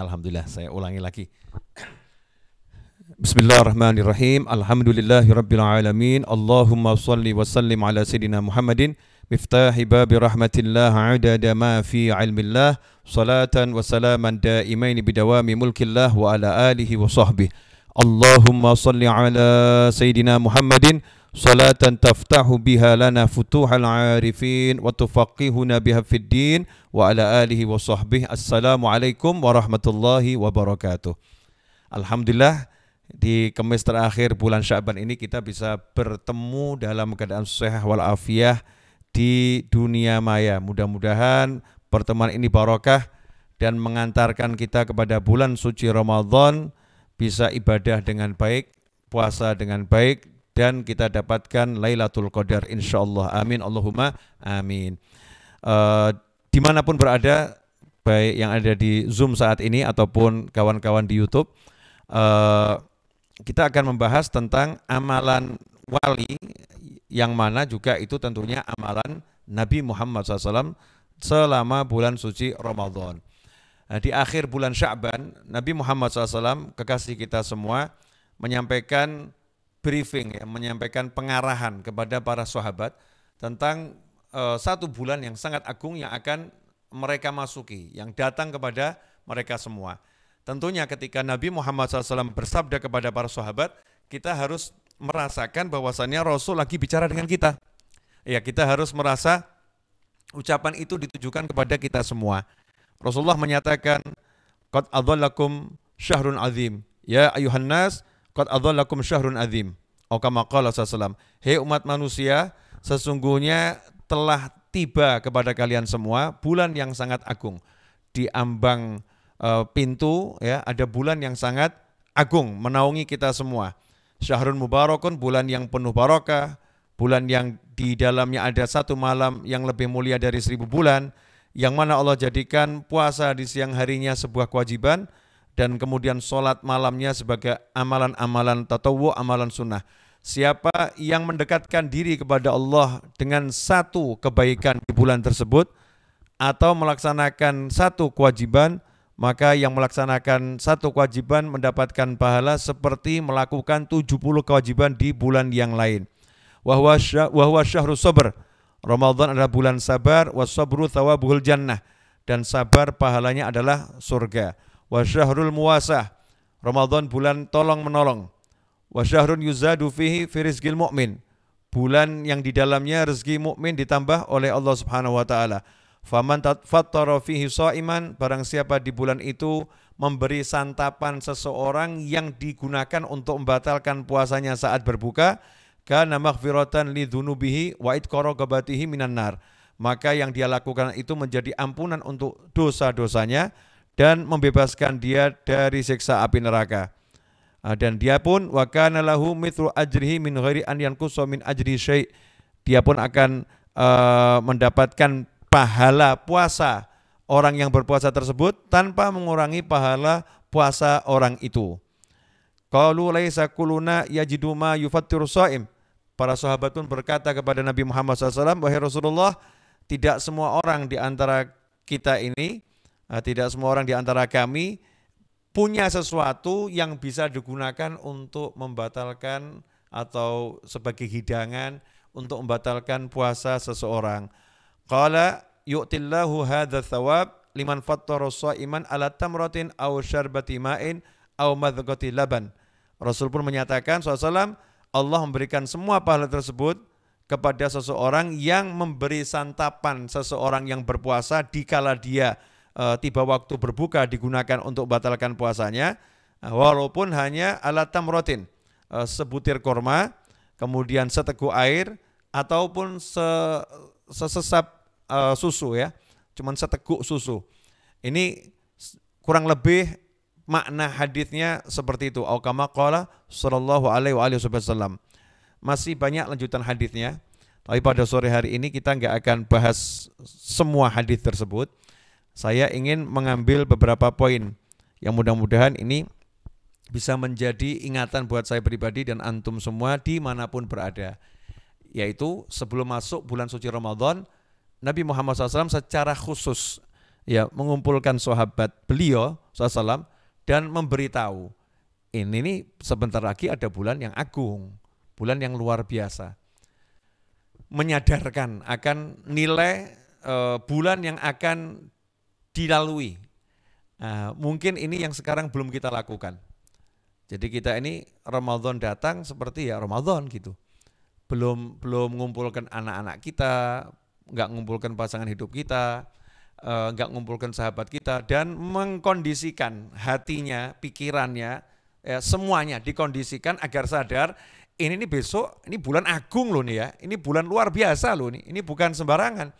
Alhamdulillah saya ulangi lagi. Bismillahirrahmanirrahim. Alhamdulillahirabbil Allahumma shalli wa sallim ala sayidina Muhammadin miftahi bab rahmatillah adada ma fi ilmillah salatan wa salaman daimain bidawami mulkillah wa ala alihi wa sahbihi. Allahumma shalli ala sayidina Muhammadin salatan taftahu biha lana futuhal arifin wa tufaqihuna biha fid din wa ala alihi wa sahbihi assalamualaikum warahmatullahi wabarakatuh Alhamdulillah di kemis terakhir bulan Syaban ini kita bisa bertemu dalam keadaan sehat walafiah di dunia maya mudah-mudahan pertemuan ini barokah dan mengantarkan kita kepada bulan suci Ramadan bisa ibadah dengan baik, puasa dengan baik, dan kita dapatkan Lailatul Qadar insyaallah amin Allahumma amin uh, dimanapun berada baik yang ada di Zoom saat ini ataupun kawan-kawan di YouTube uh, kita akan membahas tentang amalan wali yang mana juga itu tentunya amalan Nabi Muhammad SAW selama bulan suci Ramadan. Nah, di akhir bulan Sya'ban, Nabi Muhammad SAW, kekasih kita semua, menyampaikan briefing ya, menyampaikan pengarahan kepada para sahabat tentang uh, satu bulan yang sangat agung yang akan mereka masuki, yang datang kepada mereka semua. Tentunya ketika Nabi Muhammad SAW bersabda kepada para sahabat, kita harus merasakan bahwasannya Rasul lagi bicara dengan kita. Ya, kita harus merasa ucapan itu ditujukan kepada kita semua. Rasulullah menyatakan, Qad syahrun azim. Ya ayuhan nas, qad adzallakum syahrun azim. Atau kama qala sallallahu "Hei umat manusia, sesungguhnya telah tiba kepada kalian semua bulan yang sangat agung." Di ambang e, pintu ya ada bulan yang sangat agung menaungi kita semua. Syahrun mubarakun bulan yang penuh barokah, bulan yang di dalamnya ada satu malam yang lebih mulia dari seribu bulan, yang mana Allah jadikan puasa di siang harinya sebuah kewajiban dan kemudian sholat malamnya sebagai amalan-amalan tatawu, amalan sunnah. Siapa yang mendekatkan diri kepada Allah dengan satu kebaikan di bulan tersebut atau melaksanakan satu kewajiban, maka yang melaksanakan satu kewajiban mendapatkan pahala seperti melakukan 70 kewajiban di bulan yang lain. Wahwa syahrul sabar. Ramadan adalah bulan sabar, wasabru thawabuhul jannah. Dan sabar pahalanya adalah surga wa syahrul muwasah Ramadan bulan tolong menolong wa syahrun yuzadu fihi fi rizqil mu'min bulan yang di dalamnya rezeki mukmin ditambah oleh Allah Subhanahu wa taala faman fattara fihi shaiman barang siapa di bulan itu memberi santapan seseorang yang digunakan untuk membatalkan puasanya saat berbuka kana maghfiratan li dzunubihi wa gabatihi minan nar maka yang dia lakukan itu menjadi ampunan untuk dosa-dosanya dan membebaskan dia dari siksa api neraka. Ah, dan dia pun wakana lahu mitru ajrihi min ghairi an yanqusa min ajri syai. Dia pun akan uh, mendapatkan pahala puasa orang yang berpuasa tersebut tanpa mengurangi pahala puasa orang itu. Qalu laisa kuluna yajidu ma yufattiru shaim. Para sahabat pun berkata kepada Nabi Muhammad SAW, Wahai Rasulullah, tidak semua orang di antara kita ini Eh, tidak semua orang di antara kami punya sesuatu yang bisa digunakan untuk membatalkan atau sebagai hidangan untuk membatalkan puasa seseorang. Qala yu'tillahu hadha thawab liman fattara iman ala tamratin aw syarbati ma'in aw madhqati laban. Rasul pun menyatakan SAW, Allah memberikan semua pahala tersebut kepada seseorang yang memberi santapan seseorang yang berpuasa dikala dia uh, tiba waktu berbuka digunakan untuk batalkan puasanya eh, walaupun hanya alat tamrotin uh, sebutir korma kemudian seteguk air ataupun se, sesesap uh, susu ya cuman seteguk susu ini kurang lebih makna hadisnya seperti itu au qala sallallahu alaihi wasallam masih banyak lanjutan hadisnya tapi pada sore hari ini kita nggak akan bahas semua hadis tersebut saya ingin mengambil beberapa poin yang mudah-mudahan ini bisa menjadi ingatan buat saya pribadi dan antum semua dimanapun berada. Yaitu sebelum masuk bulan suci Ramadan, Nabi Muhammad SAW secara khusus ya mengumpulkan sahabat beliau SAW dan memberitahu ini nih sebentar lagi ada bulan yang agung, bulan yang luar biasa. Menyadarkan akan nilai e, bulan yang akan dilalui. Nah, mungkin ini yang sekarang belum kita lakukan. Jadi kita ini Ramadan datang seperti ya Ramadan gitu. Belum belum mengumpulkan anak-anak kita, nggak mengumpulkan pasangan hidup kita, eh, nggak mengumpulkan sahabat kita dan mengkondisikan hatinya, pikirannya, ya, semuanya dikondisikan agar sadar ini ini besok ini bulan agung loh nih ya, ini bulan luar biasa loh nih, ini bukan sembarangan.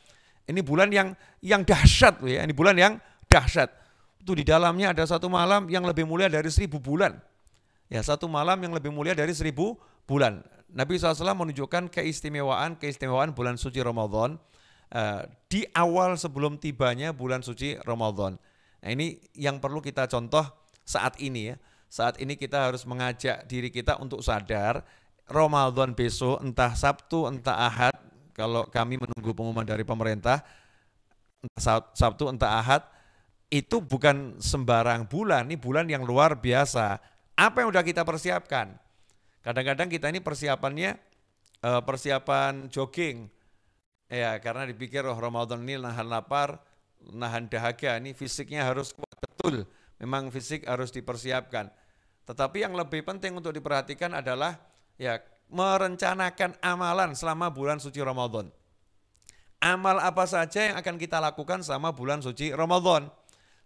Ini bulan yang yang dahsyat ya, ini bulan yang dahsyat. Itu di dalamnya ada satu malam yang lebih mulia dari seribu bulan. Ya satu malam yang lebih mulia dari seribu bulan. Nabi SAW menunjukkan keistimewaan keistimewaan bulan suci Ramadan uh, di awal sebelum tibanya bulan suci Ramadan. Nah ini yang perlu kita contoh saat ini ya. Saat ini kita harus mengajak diri kita untuk sadar Ramadan besok entah Sabtu entah Ahad kalau kami menunggu pengumuman dari pemerintah entah Sabtu entah Ahad itu bukan sembarang bulan, ini bulan yang luar biasa. Apa yang sudah kita persiapkan? Kadang-kadang kita ini persiapannya eh, persiapan jogging. Ya, karena dipikir oh Ramadan ini nahan lapar, nahan dahaga, ini fisiknya harus kuat betul. Memang fisik harus dipersiapkan. Tetapi yang lebih penting untuk diperhatikan adalah ya merencanakan amalan selama bulan suci Ramadan. Amal apa saja yang akan kita lakukan selama bulan suci Ramadan.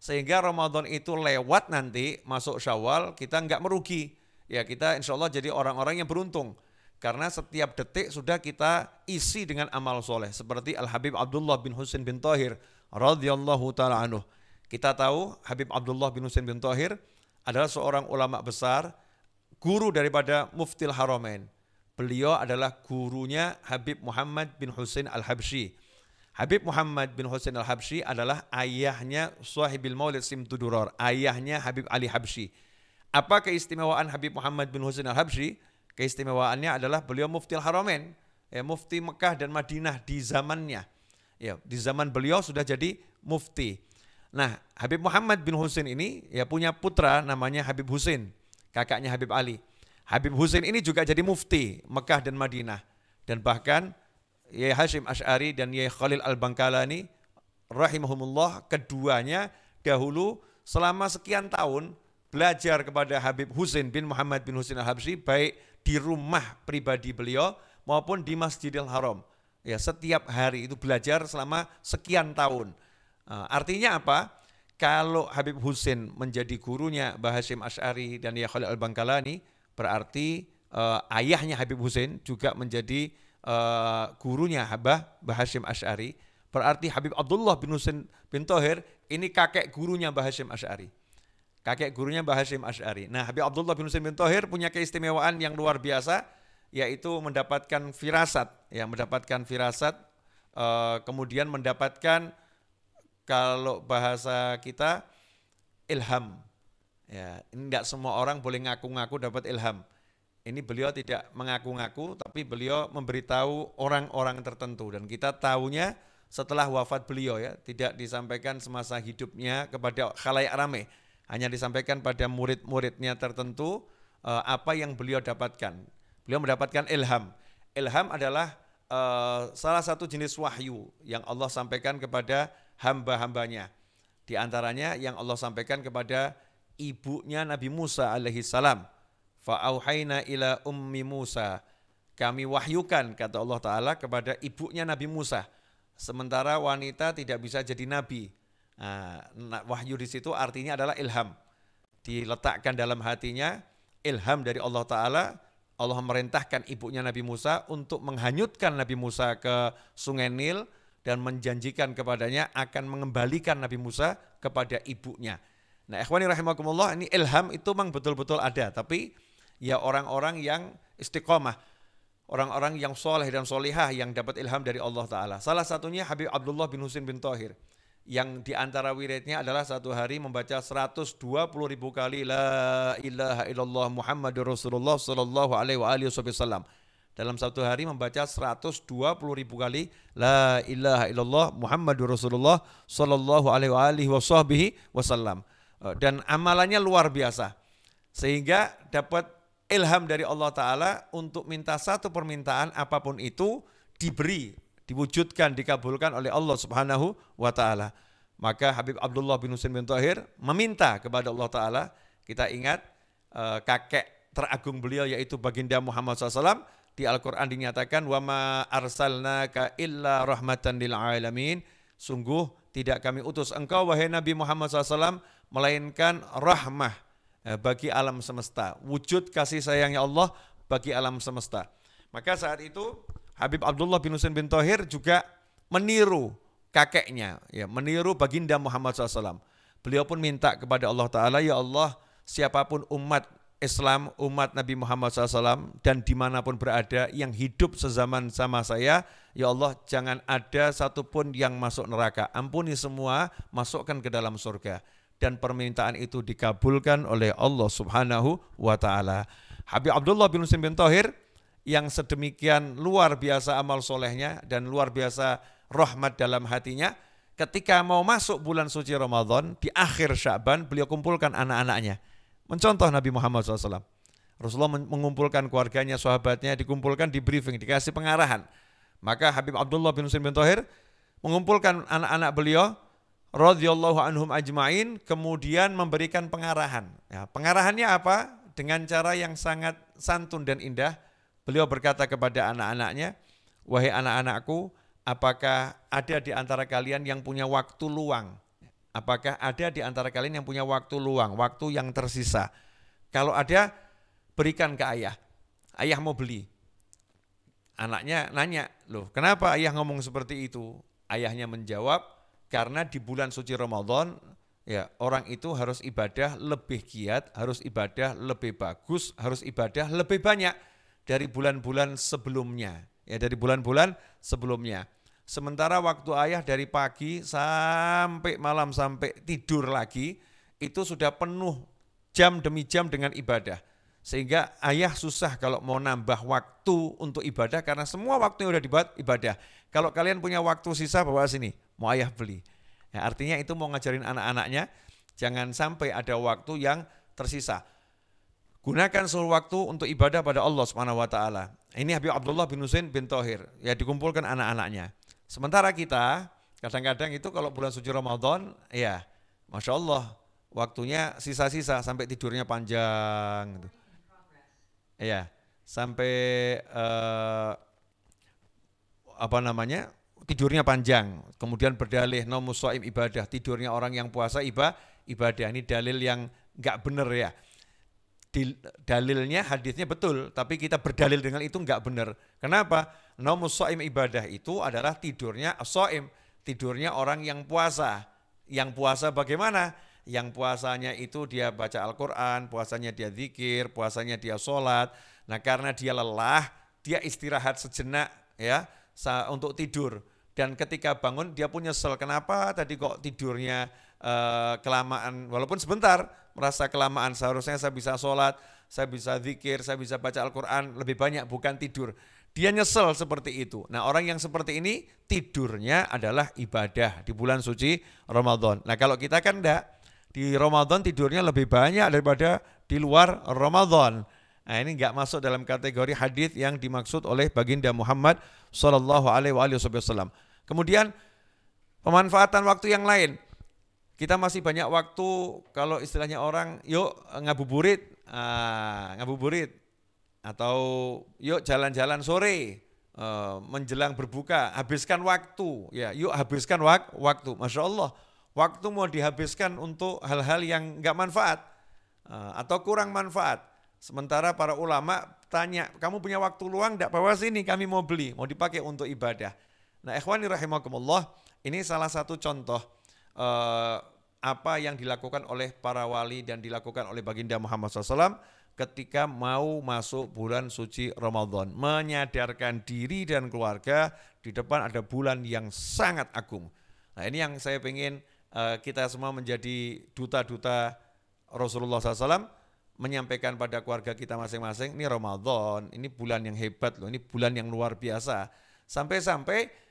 Sehingga Ramadan itu lewat nanti masuk syawal kita nggak merugi. Ya kita insya Allah jadi orang-orang yang beruntung. Karena setiap detik sudah kita isi dengan amal soleh. Seperti Al-Habib Abdullah bin Husin bin Tahir radhiyallahu ta'ala anuh. Kita tahu Habib Abdullah bin Husin bin Tohir adalah seorang ulama besar, guru daripada Muftil Haramain. Beliau adalah gurunya Habib Muhammad bin Hussein al Habshi, Habib Muhammad bin Hussein al Habshi adalah ayahnya Sahibil Maulid Simtuduror, ayahnya Habib Ali Habshi. Apa keistimewaan Habib Muhammad bin Hussein al Habshi? Keistimewaannya adalah beliau muftil haramain, ya, mufti Mekah dan Madinah di zamannya. Ya, di zaman beliau sudah jadi mufti. Nah, Habib Muhammad bin Husain ini ya punya putra namanya Habib Hussein, kakaknya Habib Ali. Habib Hussein ini juga jadi mufti Mekah dan Madinah. Dan bahkan Yai Hashim Ash'ari dan Yai Khalil al ini rahimahumullah keduanya dahulu selama sekian tahun belajar kepada Habib Hussein bin Muhammad bin Hussein Al-Habsyi baik di rumah pribadi beliau maupun di Masjidil Haram. Ya, setiap hari itu belajar selama sekian tahun. Eh, artinya apa? Kalau Habib Hussein menjadi gurunya Bahashim Ash'ari dan Yahya Khalil Al-Bangkalani, berarti uh, ayahnya Habib Hussein juga menjadi uh, gurunya Habah Bahasim Ash'ari. Berarti Habib Abdullah bin Hussein bin Tohir ini kakek gurunya Bahasim Ash'ari. Kakek gurunya Bahasim Ash'ari. Nah Habib Abdullah bin Hussein bin Tohir punya keistimewaan yang luar biasa yaitu mendapatkan firasat. Ya mendapatkan firasat uh, kemudian mendapatkan kalau bahasa kita ilham Ya, enggak semua orang boleh ngaku-ngaku dapat ilham. Ini beliau tidak mengaku-ngaku, tapi beliau memberitahu orang-orang tertentu. Dan kita tahunya setelah wafat beliau ya, tidak disampaikan semasa hidupnya kepada khalayak rame, Hanya disampaikan pada murid-muridnya tertentu eh, apa yang beliau dapatkan. Beliau mendapatkan ilham. Ilham adalah eh, salah satu jenis wahyu yang Allah sampaikan kepada hamba-hambanya. Di antaranya yang Allah sampaikan kepada ibunya Nabi Musa alaihi salam. Fa'auhaina ila ummi Musa. Kami wahyukan, kata Allah Ta'ala, kepada ibunya Nabi Musa. Sementara wanita tidak bisa jadi nabi. Nah, wahyu di situ artinya adalah ilham. Diletakkan dalam hatinya ilham dari Allah Ta'ala. Allah merintahkan ibunya Nabi Musa untuk menghanyutkan Nabi Musa ke sungai Nil dan menjanjikan kepadanya akan mengembalikan Nabi Musa kepada ibunya. Nah, ikhwani rahimakumullah ini ilham itu memang betul-betul ada, tapi ya orang-orang yang istiqomah, orang-orang yang soleh dan solihah yang dapat ilham dari Allah Ta'ala. Salah satunya Habib Abdullah bin Husin bin Tohir, yang diantara wiridnya adalah satu hari membaca 120 ribu kali La ilaha illallah Muhammadur Rasulullah Sallallahu alaihi wa alihi wasallam. Dalam satu hari membaca 120 ribu kali La ilaha illallah Muhammadur Rasulullah Sallallahu alaihi wa alihi wasallam. Eh, dan amalannya luar biasa. Sehingga dapat ilham dari Allah Ta'ala untuk minta satu permintaan apapun itu diberi, diwujudkan, dikabulkan oleh Allah Subhanahu wa Ta'ala. Maka Habib Abdullah bin Husain bin Tahir meminta kepada Allah Ta'ala, kita ingat eh, kakek teragung beliau yaitu Baginda Muhammad SAW, di Al-Quran dinyatakan, arsalna أَرْسَلْنَاكَ rahmatan lil alamin. Sungguh tidak kami utus engkau wahai Nabi Muhammad SAW melainkan rahmah eh, bagi alam semesta. Wujud kasih sayangnya Allah bagi alam semesta. Maka saat itu Habib Abdullah bin Husain bin Tohir juga meniru kakeknya, ya, meniru baginda Muhammad SAW. Beliau pun minta kepada Allah Ta'ala, Ya Allah, siapapun umat Islam, umat Nabi Muhammad SAW dan dimanapun berada yang hidup sezaman sama saya, ya Allah jangan ada satupun yang masuk neraka. Ampuni semua, masukkan ke dalam surga dan permintaan itu dikabulkan oleh Allah Subhanahu wa taala. Habib Abdullah bin Husain bin Tohir yang sedemikian luar biasa amal solehnya dan luar biasa rahmat dalam hatinya, ketika mau masuk bulan suci Ramadan, di akhir Syaban beliau kumpulkan anak-anaknya. Mencontoh Nabi Muhammad SAW. Rasulullah mengumpulkan keluarganya, sahabatnya, dikumpulkan di briefing, dikasih pengarahan. Maka Habib Abdullah bin Husain bin Tohir mengumpulkan anak-anak beliau, radhiyallahu anhum ajmain kemudian memberikan pengarahan. Ya, pengarahannya apa? Dengan cara yang sangat santun dan indah. Beliau berkata kepada anak-anaknya, "Wahai anak-anakku, apakah ada di antara kalian yang punya waktu luang? Apakah ada di antara kalian yang punya waktu luang, waktu yang tersisa? Kalau ada, berikan ke ayah. Ayah mau beli." Anaknya nanya, "Loh, kenapa ayah ngomong seperti itu?" Ayahnya menjawab, karena di bulan suci Ramadan ya orang itu harus ibadah lebih giat, harus ibadah lebih bagus, harus ibadah lebih banyak dari bulan-bulan sebelumnya. Ya dari bulan-bulan sebelumnya. Sementara waktu ayah dari pagi sampai malam sampai tidur lagi itu sudah penuh jam demi jam dengan ibadah. Sehingga ayah susah kalau mau nambah waktu untuk ibadah karena semua waktu yang sudah dibuat ibadah. Kalau kalian punya waktu sisa bawa sini mau ayah beli. Ya, artinya itu mau ngajarin anak-anaknya jangan sampai ada waktu yang tersisa. Gunakan seluruh waktu untuk ibadah pada Allah Subhanahu wa taala. Ini Habib Abdullah bin Husain bin Tohir, ya dikumpulkan anak-anaknya. Sementara kita kadang-kadang itu kalau bulan suci Ramadan, ya Masya Allah waktunya sisa-sisa sampai tidurnya panjang. Gitu. Ya, sampai uh, apa namanya tidurnya panjang, kemudian berdalih no ibadah, tidurnya orang yang puasa iba, ibadah. Ini dalil yang nggak benar ya. dalilnya hadisnya betul, tapi kita berdalil dengan itu nggak benar. Kenapa? No ibadah itu adalah tidurnya soim, tidurnya orang yang puasa. Yang puasa bagaimana? Yang puasanya itu dia baca Al-Quran, puasanya dia zikir, puasanya dia sholat. Nah karena dia lelah, dia istirahat sejenak ya untuk tidur dan ketika bangun dia pun nyesel kenapa tadi kok tidurnya eh, kelamaan walaupun sebentar merasa kelamaan seharusnya saya bisa sholat saya bisa zikir saya bisa baca Al-Quran lebih banyak bukan tidur dia nyesel seperti itu nah orang yang seperti ini tidurnya adalah ibadah di bulan suci Ramadan nah kalau kita kan enggak di Ramadan tidurnya lebih banyak daripada di luar Ramadan Nah, ini enggak masuk dalam kategori hadis yang dimaksud oleh baginda Muhammad saw Alaihi Wasallam. Kemudian pemanfaatan waktu yang lain. Kita masih banyak waktu kalau istilahnya orang yuk ngabuburit, uh, ngabuburit atau yuk jalan-jalan sore uh, menjelang berbuka, habiskan waktu ya, yuk habiskan wak waktu. Masya Allah, waktu mau dihabiskan untuk hal-hal yang nggak manfaat uh, atau kurang manfaat. Sementara para ulama tanya, kamu punya waktu luang enggak? Bawa sini, kami mau beli, mau dipakai untuk ibadah. Nah, ikhwani rahimakumullah, ini salah satu contoh eh, apa yang dilakukan oleh para wali dan dilakukan oleh baginda Muhammad SAW ketika mau masuk bulan suci Ramadan. Menyadarkan diri dan keluarga di depan ada bulan yang sangat agung. Nah ini yang saya ingin eh, kita semua menjadi duta-duta Rasulullah SAW menyampaikan pada keluarga kita masing-masing, ini Ramadan, ini bulan yang hebat loh, ini bulan yang luar biasa. Sampai-sampai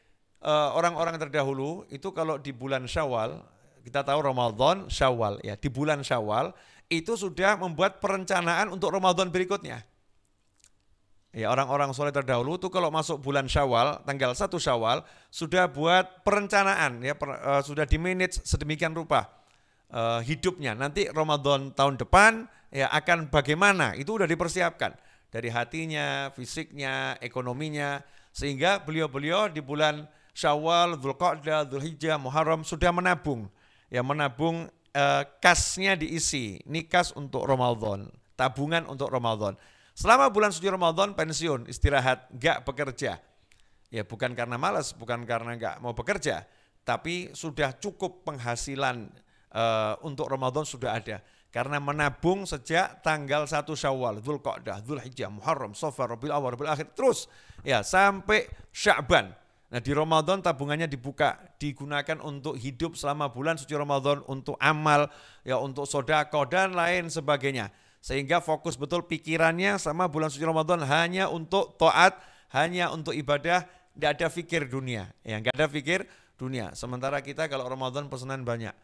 Eh, orang-orang terdahulu itu kalau di bulan Syawal, kita tahu Ramadan, Syawal ya, di bulan Syawal itu sudah membuat perencanaan untuk Ramadan berikutnya. Ya, orang-orang soleh terdahulu itu kalau masuk bulan Syawal, tanggal 1 Syawal sudah buat perencanaan ya, per, uh, sudah di manage sedemikian rupa uh, hidupnya. Nanti Ramadan tahun depan ya akan bagaimana? Itu sudah dipersiapkan dari hatinya, fisiknya, ekonominya sehingga beliau-beliau di bulan Syawal, Dzulqa'dah, Dzulhijjah, Muharram sudah menabung. Ya menabung eh, kasnya diisi. Ini kas untuk Ramadan, tabungan untuk Ramadan. Selama bulan suci Ramadan pensiun, istirahat, enggak bekerja. Ya bukan karena malas, bukan karena enggak mau bekerja, tapi sudah cukup penghasilan eh, untuk Ramadan sudah ada. Karena menabung sejak tanggal 1 Syawal, Dzulqa'dah, Dzulhijjah, Muharram, Safar, Rabiul Awal, Rabiul Akhir terus ya sampai Sya'ban Nah di Ramadan tabungannya dibuka, digunakan untuk hidup selama bulan suci Ramadan, untuk amal, ya untuk sodako dan lain sebagainya. Sehingga fokus betul pikirannya sama bulan suci Ramadan hanya untuk toat, hanya untuk ibadah, tidak ada fikir dunia. Ya, nggak ada fikir dunia. Sementara kita kalau Ramadan pesanan banyak.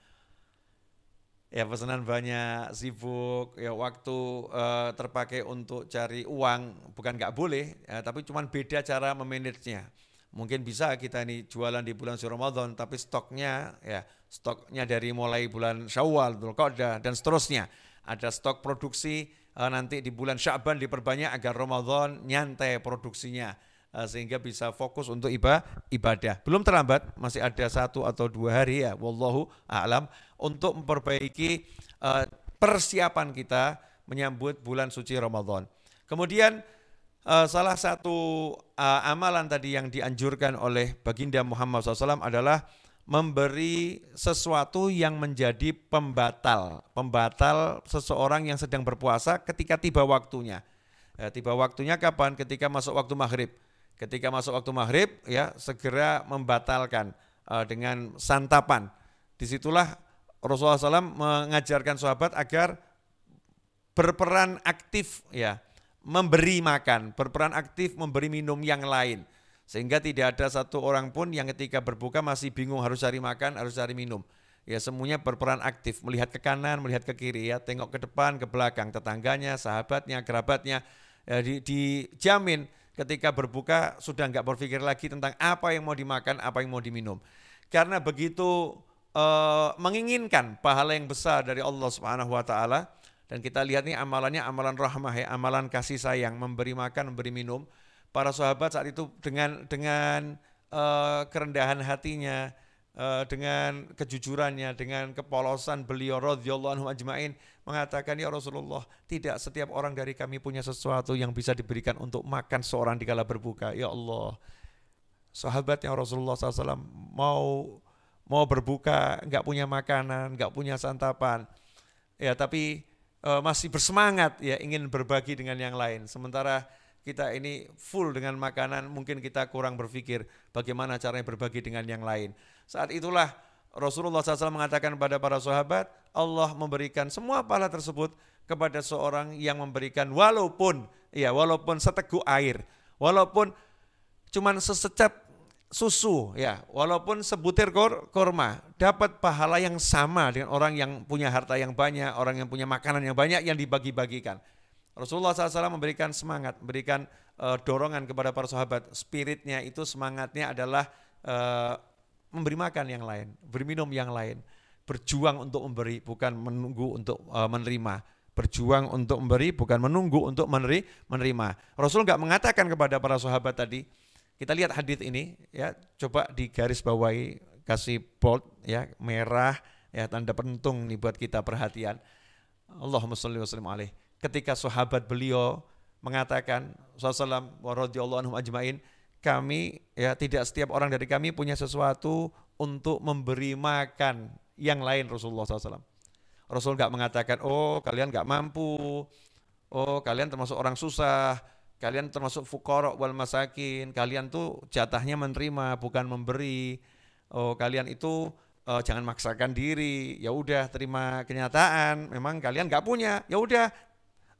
Ya pesanan banyak, sibuk, ya waktu eh, terpakai untuk cari uang, bukan nggak boleh, ya, tapi cuman beda cara memanagenya. nya mungkin bisa kita ini jualan di bulan suci Ramadan tapi stoknya ya stoknya dari mulai bulan Syawal, Dzulqa'dah dan seterusnya. Ada stok produksi e, nanti di bulan Sya'ban diperbanyak agar Ramadan nyantai produksinya e, sehingga bisa fokus untuk iba, ibadah. Belum terlambat, masih ada satu atau dua hari ya, wallahu a'lam untuk memperbaiki e, persiapan kita menyambut bulan suci Ramadan. Kemudian uh, salah satu uh, amalan tadi yang dianjurkan oleh Baginda Muhammad SAW adalah memberi sesuatu yang menjadi pembatal, pembatal seseorang yang sedang berpuasa ketika tiba waktunya. Ya, tiba waktunya kapan? Ketika masuk waktu maghrib. Ketika masuk waktu maghrib, ya segera membatalkan uh, dengan santapan. Disitulah Rasulullah SAW mengajarkan sahabat agar berperan aktif, ya memberi makan, berperan aktif memberi minum yang lain. Sehingga tidak ada satu orang pun yang ketika berbuka masih bingung harus cari makan, harus cari minum. Ya semuanya berperan aktif, melihat ke kanan, melihat ke kiri ya, tengok ke depan, ke belakang, tetangganya, sahabatnya, kerabatnya. Ya, di, dijamin ketika berbuka sudah nggak berpikir lagi tentang apa yang mau dimakan, apa yang mau diminum. Karena begitu e, menginginkan pahala yang besar dari Allah Subhanahu wa taala, dan kita lihat nih amalannya amalan rahmah ya, amalan kasih sayang, memberi makan, memberi minum. Para sahabat saat itu dengan dengan uh, kerendahan hatinya, uh, dengan kejujurannya, dengan kepolosan beliau radhiyallahu anhu ajmain mengatakan ya Rasulullah, tidak setiap orang dari kami punya sesuatu yang bisa diberikan untuk makan seorang di kala berbuka. Ya Allah. Sahabatnya Rasulullah SAW mau mau berbuka, nggak punya makanan, nggak punya santapan. Ya, tapi Eh, masih bersemangat ya ingin berbagi dengan yang lain. Sementara kita ini full dengan makanan, mungkin kita kurang berpikir bagaimana caranya berbagi dengan yang lain. Saat itulah Rasulullah SAW mengatakan kepada para sahabat, Allah memberikan semua pahala tersebut kepada seorang yang memberikan walaupun ya walaupun seteguk air, walaupun cuman sesecap susu ya, walaupun sebutir kur kurma dapat pahala yang sama dengan orang yang punya harta yang banyak, orang yang punya makanan yang banyak yang dibagi-bagikan. Rasulullah SAW memberikan semangat, memberikan uh, dorongan kepada para sahabat. Spiritnya itu semangatnya adalah uh, memberi makan yang lain, berminum yang lain, berjuang untuk memberi bukan menunggu untuk uh, menerima berjuang untuk memberi bukan menunggu untuk menerima. Rasul nggak mengatakan kepada para sahabat tadi, kita lihat hadis ini ya, coba digaris bawahi kasih bold ya, merah ya tanda pentung nih buat kita perhatian. Allahumma shalli sallim alaih. Ketika sahabat beliau mengatakan sallallahu wa radhiyallahu anhum ajmain, kami ya tidak setiap orang dari kami punya sesuatu untuk memberi makan yang lain Rasulullah SAW. Rasul nggak mengatakan, oh kalian nggak mampu, oh kalian termasuk orang susah, Kalian termasuk fukorok wal masakin, kalian tuh jatahnya menerima bukan memberi. Oh, kalian itu uh, jangan maksakan diri. Ya udah terima kenyataan, memang kalian nggak punya. Ya udah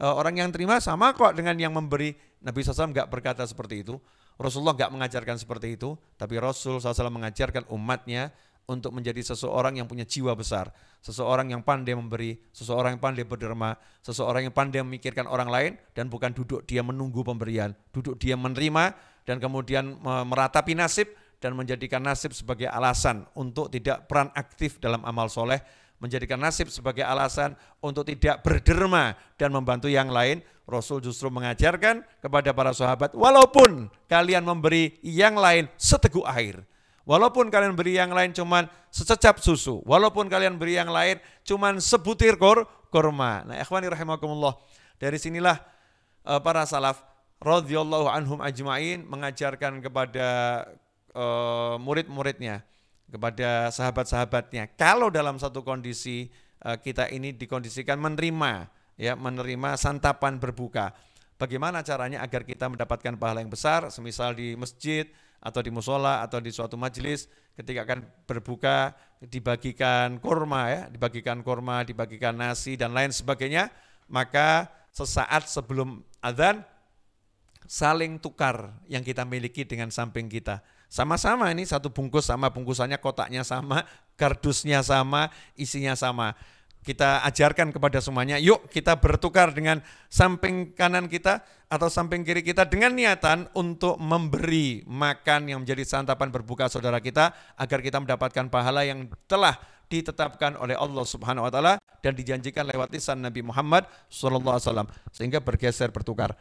uh, orang yang terima sama kok dengan yang memberi. Nabi SAW nggak berkata seperti itu. Rasulullah nggak mengajarkan seperti itu, tapi Rasul SAW mengajarkan umatnya untuk menjadi seseorang yang punya jiwa besar, seseorang yang pandai memberi, seseorang yang pandai berderma, seseorang yang pandai memikirkan orang lain dan bukan duduk dia menunggu pemberian, duduk dia menerima dan kemudian meratapi nasib dan menjadikan nasib sebagai alasan untuk tidak peran aktif dalam amal soleh, menjadikan nasib sebagai alasan untuk tidak berderma dan membantu yang lain. Rasul justru mengajarkan kepada para sahabat, walaupun kalian memberi yang lain seteguk air, Walaupun kalian beri yang lain cuman sececap susu, walaupun kalian beri yang lain cuman sebutir kur kurma. Nah, ikhwani rahimakumullah. Dari sinilah uh, para salaf radhiyallahu anhum ajmain mengajarkan kepada uh, murid-muridnya, kepada sahabat-sahabatnya. Kalau dalam satu kondisi uh, kita ini dikondisikan menerima ya, menerima santapan berbuka. Bagaimana caranya agar kita mendapatkan pahala yang besar, semisal di masjid atau di musola atau di suatu majelis ketika akan berbuka dibagikan kurma ya, dibagikan kurma, dibagikan nasi dan lain sebagainya, maka sesaat sebelum adzan saling tukar yang kita miliki dengan samping kita. Sama-sama ini satu bungkus sama bungkusannya kotaknya sama, kardusnya sama, isinya sama kita ajarkan kepada semuanya, yuk kita bertukar dengan samping kanan kita atau samping kiri kita dengan niatan untuk memberi makan yang menjadi santapan berbuka saudara kita agar kita mendapatkan pahala yang telah ditetapkan oleh Allah Subhanahu wa taala dan dijanjikan lewat lisan Nabi Muhammad sallallahu alaihi wasallam sehingga bergeser bertukar.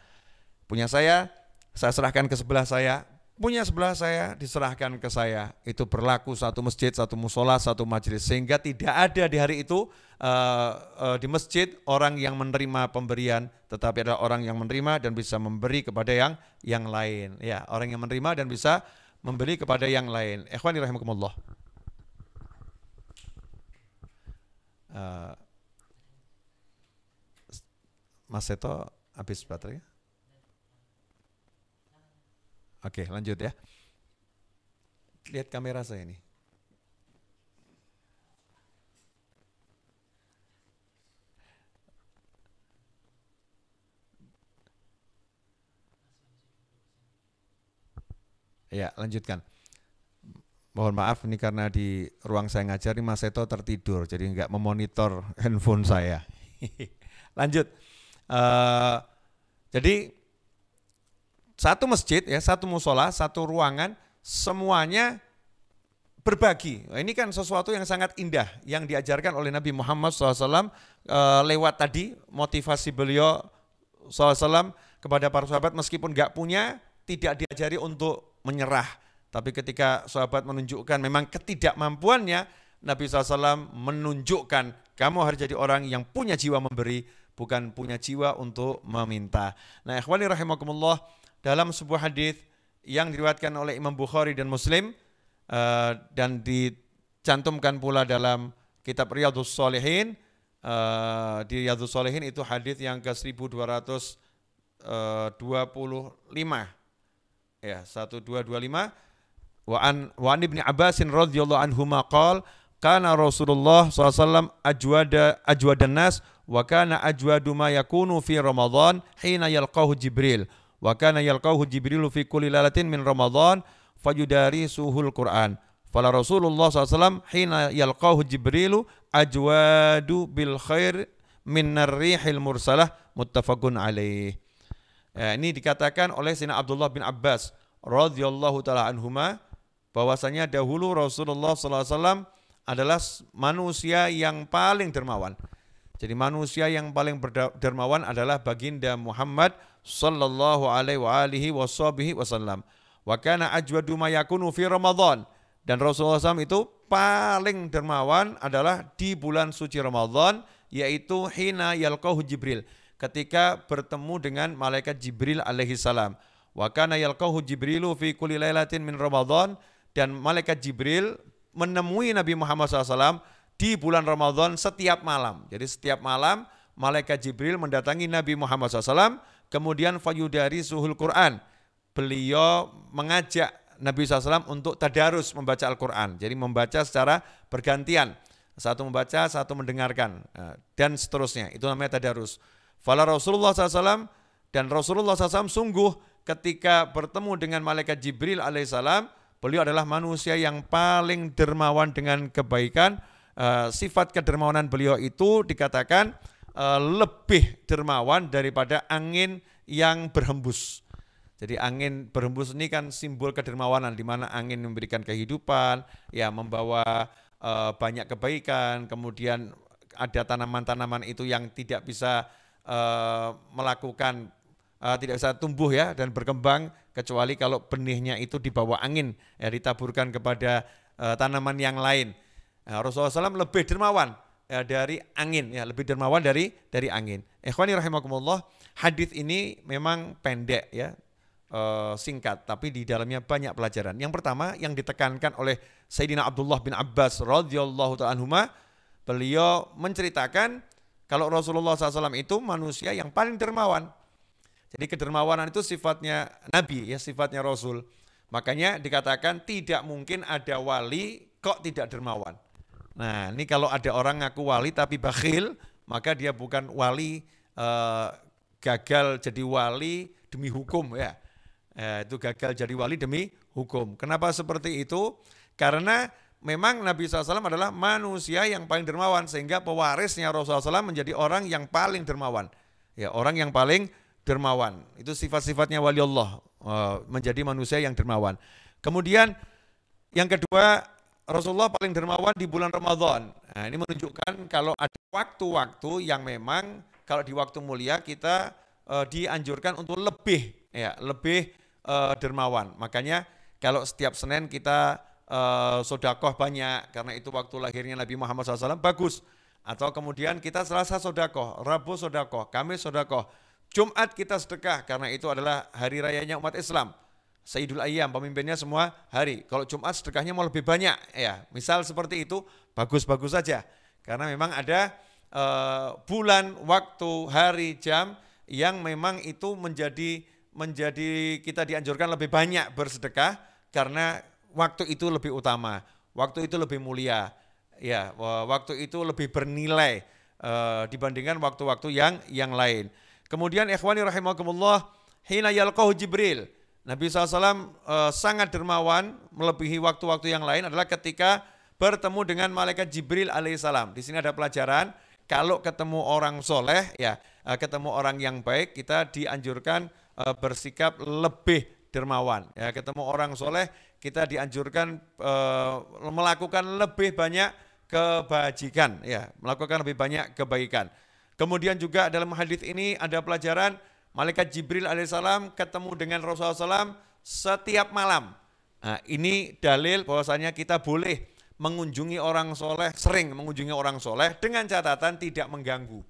Punya saya, saya serahkan ke sebelah saya, punya sebelah saya diserahkan ke saya. Itu berlaku satu masjid, satu musola, satu majelis sehingga tidak ada di hari itu uh, uh, di masjid orang yang menerima pemberian, tetapi ada orang yang menerima dan bisa memberi kepada yang yang lain. Ya, orang yang menerima dan bisa memberi kepada yang lain. Ikhwani rahimakumullah. Uh, Mas Seto habis baterai Oke, lanjut ya. Lihat kamera saya ini. Ya, lanjutkan. Mohon maaf ini karena di ruang saya ngajar ini Mas Seto tertidur, jadi nggak memonitor handphone saya. Lanjut. Uh, jadi satu masjid ya, satu musola, satu ruangan, semuanya berbagi. Nah, ini kan sesuatu yang sangat indah yang diajarkan oleh Nabi Muhammad SAW eh, lewat tadi motivasi beliau SAW kepada para sahabat meskipun nggak punya, tidak diajari untuk menyerah. Tapi ketika sahabat menunjukkan memang ketidakmampuannya, Nabi SAW menunjukkan kamu harus jadi orang yang punya jiwa memberi, bukan punya jiwa untuk meminta. Nah, ikhwani rahimakumullah, dalam sebuah hadis yang diriwayatkan oleh Imam Bukhari dan Muslim uh, dan dicantumkan pula dalam kitab Riyadhus Shalihin uh, di Riyadhus Shalihin itu hadis yang ke 1225 ya 1225 wa an wa an ibni abbasin radhiyallahu anhu maqal kana rasulullah SAW ajwada ajwadan nas wa kana ajwadu ma yakunu fi ramadan hina yalqahu jibril Wa kana yalqahu Jibrilu fi kulli lailatin min Ramadan fayudari suhul Quran. Fala Rasulullah SAW hina yalqahu Jibrilu ajwadu bil khair min narrihil mursalah muttafaqun alaih. Ya, ini dikatakan oleh Sina Abdullah bin Abbas radhiyallahu taala anhuma bahwasanya dahulu Rasulullah SAW adalah manusia yang paling dermawan. Jadi manusia yang paling dermawan adalah baginda Muhammad sallallahu alaihi wa alihi wasallam. Wa kana ajwadu ma yakunu fi Ramadan. Dan Rasulullah SAW itu paling dermawan adalah di bulan suci Ramadan yaitu hina yalqahu Jibril ketika bertemu dengan malaikat Jibril alaihi salam. Wa kana yalqahu Jibrilu fi kulli lailatin min Ramadan dan malaikat Jibril menemui Nabi Muhammad SAW di bulan Ramadan setiap malam. Jadi setiap malam malaikat Jibril mendatangi Nabi Muhammad SAW, kemudian fayudari suhul Quran. Beliau mengajak Nabi SAW untuk tadarus membaca Al-Quran. Jadi membaca secara bergantian. Satu membaca, satu mendengarkan. E, dan seterusnya. Itu namanya tadarus. Fala Rasulullah SAW dan Rasulullah SAW sungguh ketika bertemu dengan malaikat Jibril alaihissalam, beliau adalah manusia yang paling dermawan dengan kebaikan, Eh, sifat kedermawanan beliau itu dikatakan eh, lebih dermawan daripada angin yang berhembus. Jadi angin berhembus ini kan simbol kedermawanan di mana angin memberikan kehidupan, ya membawa eh, banyak kebaikan, kemudian ada tanaman-tanaman itu yang tidak bisa melakukan tidak bisa tumbuh ya dan berkembang kecuali kalau benihnya itu dibawa angin ya ditaburkan kepada tanaman yang lain. Ya, Rasulullah SAW lebih dermawan ya, dari angin, ya lebih dermawan dari dari angin. Ikhwani rahimakumullah, hadis ini memang pendek ya, e, singkat, tapi di dalamnya banyak pelajaran. Yang pertama yang ditekankan oleh Sayyidina Abdullah bin Abbas radhiyallahu taala beliau menceritakan kalau Rasulullah SAW itu manusia yang paling dermawan. Jadi kedermawanan itu sifatnya Nabi, ya sifatnya Rasul. Makanya dikatakan tidak mungkin ada wali kok tidak dermawan. Nah, ini kalau ada orang ngaku wali tapi bakhil, maka dia bukan wali eh, gagal jadi wali demi hukum ya. Eh, itu gagal jadi wali demi hukum. Kenapa seperti itu? Karena memang Nabi SAW adalah manusia yang paling dermawan sehingga pewarisnya Rasulullah SAW menjadi orang yang paling dermawan. Ya, orang yang paling dermawan. Itu sifat-sifatnya wali Allah eh, menjadi manusia yang dermawan. Kemudian yang kedua Rasulullah paling dermawan di bulan Ramadan. Nah, ini menunjukkan kalau ada waktu-waktu yang memang kalau di waktu mulia kita uh, dianjurkan untuk lebih ya, lebih uh, dermawan. Makanya kalau setiap Senin kita uh, sodakoh banyak karena itu waktu lahirnya Nabi Muhammad SAW bagus. Atau kemudian kita Selasa sodakoh, Rabu sodakoh, Kamis sodakoh, Jumat kita sedekah karena itu adalah hari rayanya umat Islam. Sayyidul Ayyam, pemimpinnya semua hari. Kalau Jumat sedekahnya mau lebih banyak ya. Misal seperti itu bagus-bagus saja. Karena memang ada e, bulan, waktu, hari, jam yang memang itu menjadi menjadi kita dianjurkan lebih banyak bersedekah karena waktu itu lebih utama, waktu itu lebih mulia, ya waktu itu lebih bernilai e, dibandingkan waktu-waktu yang yang lain. Kemudian ikhwani rahimakumullah hina yalqahu Jibril. Nabi SAW eh, sangat dermawan melebihi waktu-waktu yang lain adalah ketika bertemu dengan malaikat Jibril alaihissalam. Di sini ada pelajaran, kalau ketemu orang soleh, ya eh, ketemu orang yang baik, kita dianjurkan eh, bersikap lebih dermawan. Ya, ketemu orang soleh, kita dianjurkan uh, melakukan lebih banyak kebajikan, ya melakukan lebih banyak kebaikan. Kemudian juga dalam hadis ini ada pelajaran Malaikat Jibril alaihissalam ketemu dengan Rasulullah SAW setiap malam. Nah, ini dalil bahwasanya kita boleh mengunjungi orang soleh, sering mengunjungi orang soleh dengan catatan tidak mengganggu.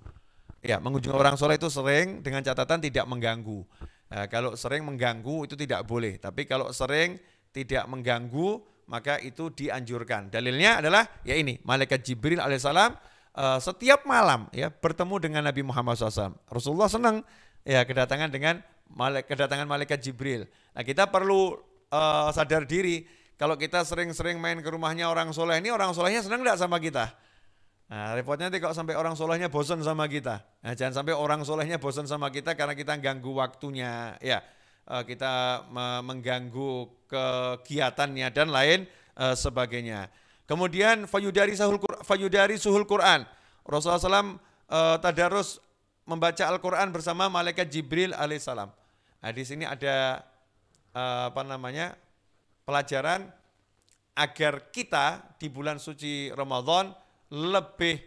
Ya, mengunjungi orang soleh itu sering dengan catatan tidak mengganggu. Nah, kalau sering mengganggu itu tidak boleh, tapi kalau sering tidak mengganggu maka itu dianjurkan. Dalilnya adalah ya ini, malaikat Jibril alaihissalam eh, setiap malam ya bertemu dengan Nabi Muhammad SAW. Rasulullah senang ya kedatangan dengan malaik, kedatangan malaikat Jibril. Nah, kita perlu uh, sadar diri kalau kita sering-sering main ke rumahnya orang soleh ini orang solehnya senang tidak sama kita? Nah, repotnya nanti kalau sampai orang solehnya bosan sama kita. Nah, jangan sampai orang solehnya bosan sama kita karena kita ganggu waktunya, ya uh, kita me mengganggu kegiatannya dan lain uh, sebagainya. Kemudian fayudari sahul fayudari suhul Quran. Rasulullah SAW uh, tadarus membaca Al-Quran bersama malaikat Jibril alaihissalam. Nah, di sini ada eh, apa namanya pelajaran agar kita di bulan suci Ramadan lebih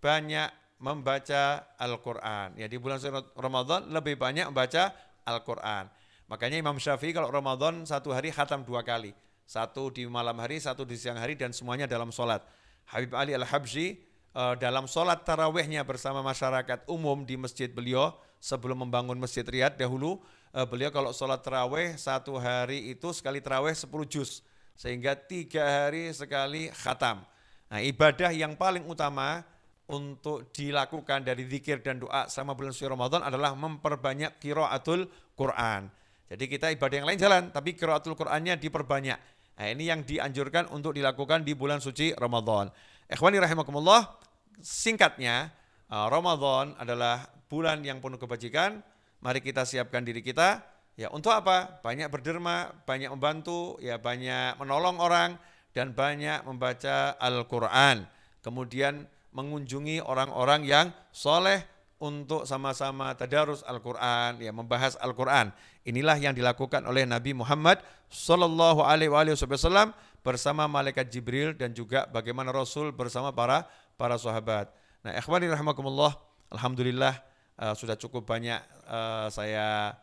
banyak membaca Al-Quran. Ya di bulan suci Ramadan lebih banyak membaca Al-Quran. Makanya Imam Syafi'i kalau Ramadan satu hari khatam dua kali. Satu di malam hari, satu di siang hari dan semuanya dalam sholat. Habib Ali al habzi uh, dalam sholat tarawehnya bersama masyarakat umum di masjid beliau sebelum membangun masjid Riyadh dahulu uh, beliau kalau sholat taraweh satu hari itu sekali taraweh 10 juz sehingga tiga hari sekali khatam. Nah ibadah yang paling utama untuk dilakukan dari zikir dan doa sama bulan suci Ramadan adalah memperbanyak kiraatul Quran. Jadi kita ibadah yang lain jalan, tapi kiraatul Qurannya diperbanyak. Nah, ini yang dianjurkan untuk dilakukan di bulan suci Ramadan. Ikhwani rahimakumullah, singkatnya, uh, Ramadan adalah bulan yang penuh kebajikan. Mari kita siapkan diri kita. Ya, untuk apa? Banyak berderma, banyak membantu, ya banyak menolong orang dan banyak membaca Al-Qur'an. Kemudian mengunjungi orang-orang yang soleh untuk sama-sama tadarus Al-Qur'an, ya membahas Al-Qur'an. Inilah yang dilakukan oleh Nabi Muhammad sallallahu alaihi wasallam bersama malaikat Jibril dan juga bagaimana Rasul bersama para para sahabat. Nah, ikhwani rahimakumullah, alhamdulillah uh, sudah cukup banyak uh, saya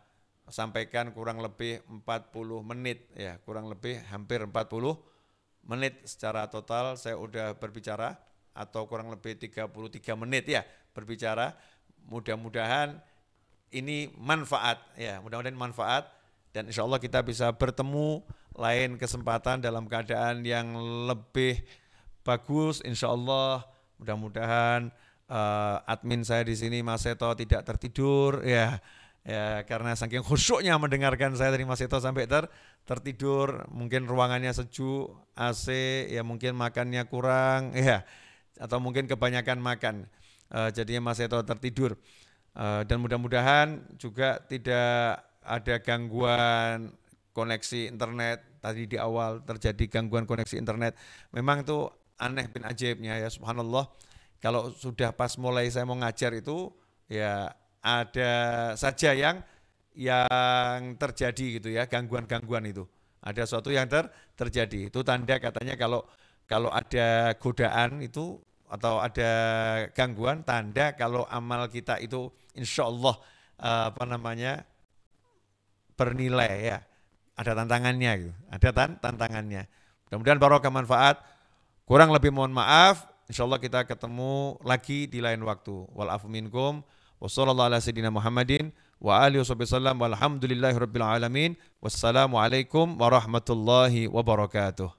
sampaikan kurang lebih 40 menit ya, kurang lebih hampir 40 menit secara total saya udah berbicara atau kurang lebih 33 menit ya berbicara. Mudah-mudahan ini manfaat ya, mudah-mudahan manfaat dan insya Allah kita bisa bertemu lain kesempatan dalam keadaan yang lebih bagus insya Allah Mudah-mudahan uh, admin saya di sini Mas Seto tidak tertidur ya. Ya, karena saking khusyuknya mendengarkan saya dari Mas Seto sampai ter tertidur, mungkin ruangannya sejuk, AC, ya mungkin makannya kurang, ya atau mungkin kebanyakan makan. Uh, jadinya Mas Seto tertidur. Uh, dan mudah-mudahan juga tidak ada gangguan koneksi internet tadi di awal terjadi gangguan koneksi internet memang tuh aneh bin ajaibnya ya subhanallah kalau sudah pas mulai saya mau ngajar itu ya ada saja yang yang terjadi gitu ya gangguan-gangguan itu ada suatu yang ter, terjadi itu tanda katanya kalau kalau ada godaan itu atau ada gangguan tanda kalau amal kita itu insya Allah eh, apa namanya bernilai ya ada tantangannya gitu ada tan tantangannya mudah-mudahan barokah manfaat Kurang lebih mohon maaf. Insya Allah kita ketemu lagi di lain waktu. Walafu minkum. wa alihi Wassalamualaikum warahmatullahi wabarakatuh.